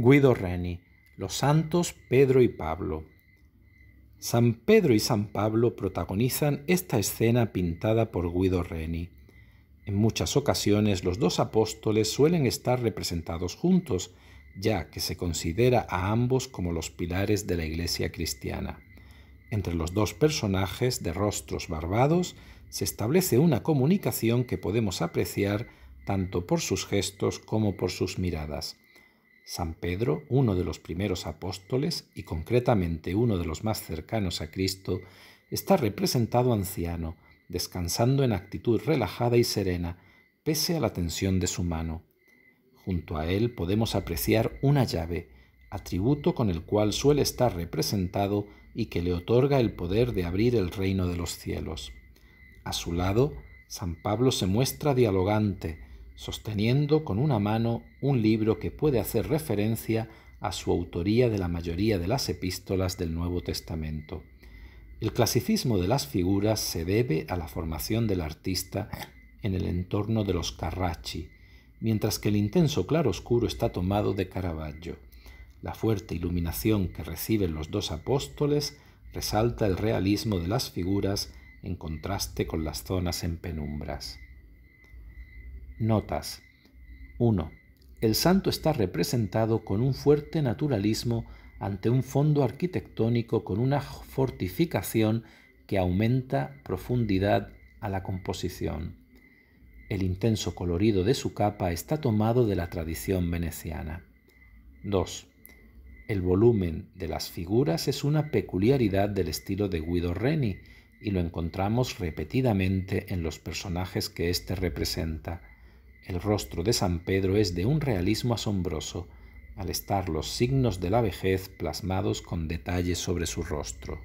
Guido Reni, los santos Pedro y Pablo. San Pedro y San Pablo protagonizan esta escena pintada por Guido Reni. En muchas ocasiones los dos apóstoles suelen estar representados juntos, ya que se considera a ambos como los pilares de la Iglesia cristiana. Entre los dos personajes de rostros barbados se establece una comunicación que podemos apreciar tanto por sus gestos como por sus miradas. San Pedro, uno de los primeros apóstoles y concretamente uno de los más cercanos a Cristo, está representado anciano, descansando en actitud relajada y serena, pese a la tensión de su mano. Junto a él podemos apreciar una llave, atributo con el cual suele estar representado y que le otorga el poder de abrir el reino de los cielos. A su lado, San Pablo se muestra dialogante, sosteniendo con una mano un libro que puede hacer referencia a su autoría de la mayoría de las epístolas del Nuevo Testamento. El clasicismo de las figuras se debe a la formación del artista en el entorno de los Carracci, mientras que el intenso claroscuro está tomado de Caravaggio. La fuerte iluminación que reciben los dos apóstoles resalta el realismo de las figuras en contraste con las zonas en penumbras. Notas 1. El santo está representado con un fuerte naturalismo ante un fondo arquitectónico con una fortificación que aumenta profundidad a la composición. El intenso colorido de su capa está tomado de la tradición veneciana. 2. El volumen de las figuras es una peculiaridad del estilo de Guido Reni y lo encontramos repetidamente en los personajes que éste representa. El rostro de San Pedro es de un realismo asombroso, al estar los signos de la vejez plasmados con detalles sobre su rostro.